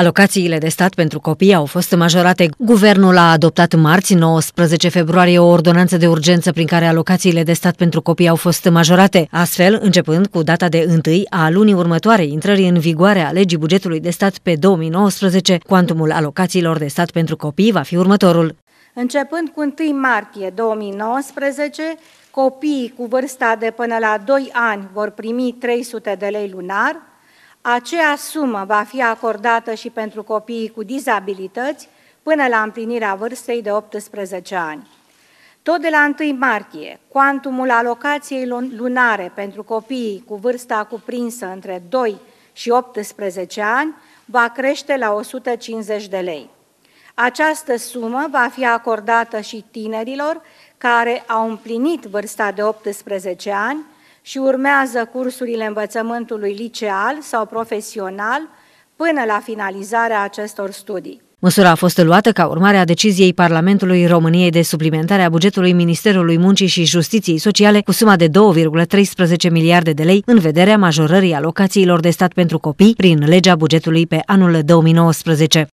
Alocațiile de stat pentru copii au fost majorate. Guvernul a adoptat marți, 19 februarie, o ordonanță de urgență prin care alocațiile de stat pentru copii au fost majorate. Astfel, începând cu data de 1 a lunii următoare intrării în vigoare a legii bugetului de stat pe 2019, cuantumul alocațiilor de stat pentru copii va fi următorul. Începând cu 1 martie 2019, copiii cu vârsta de până la 2 ani vor primi 300 de lei lunar, aceea sumă va fi acordată și pentru copiii cu dizabilități până la împlinirea vârstei de 18 ani. Tot de la 1 martie, cuantumul alocației lunare pentru copiii cu vârsta cuprinsă între 2 și 18 ani va crește la 150 de lei. Această sumă va fi acordată și tinerilor care au împlinit vârsta de 18 ani și urmează cursurile învățământului liceal sau profesional până la finalizarea acestor studii. Măsura a fost luată ca urmare a deciziei Parlamentului României de suplimentare a bugetului Ministerului Muncii și Justiției Sociale cu suma de 2,13 miliarde de lei în vederea majorării alocațiilor de stat pentru copii prin legea bugetului pe anul 2019.